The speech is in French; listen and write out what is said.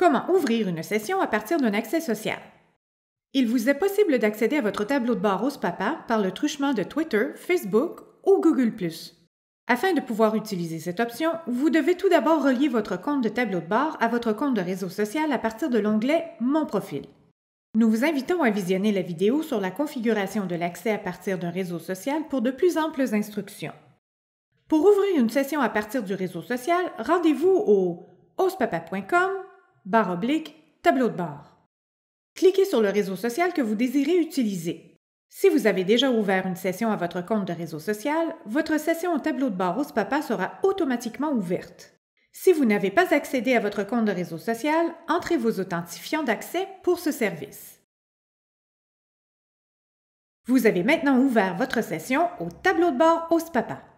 Comment ouvrir une session à partir d'un accès social? Il vous est possible d'accéder à votre tableau de bord Papa par le truchement de Twitter, Facebook ou Google. Afin de pouvoir utiliser cette option, vous devez tout d'abord relier votre compte de tableau de bord à votre compte de réseau social à partir de l'onglet Mon profil. Nous vous invitons à visionner la vidéo sur la configuration de l'accès à partir d'un réseau social pour de plus amples instructions. Pour ouvrir une session à partir du réseau social, rendez-vous au ospapa.com barre oblique, tableau de bord. Cliquez sur le réseau social que vous désirez utiliser. Si vous avez déjà ouvert une session à votre compte de réseau social, votre session au tableau de bord Papa sera automatiquement ouverte. Si vous n'avez pas accédé à votre compte de réseau social, entrez vos authentifiants d'accès pour ce service. Vous avez maintenant ouvert votre session au tableau de bord Ospapa.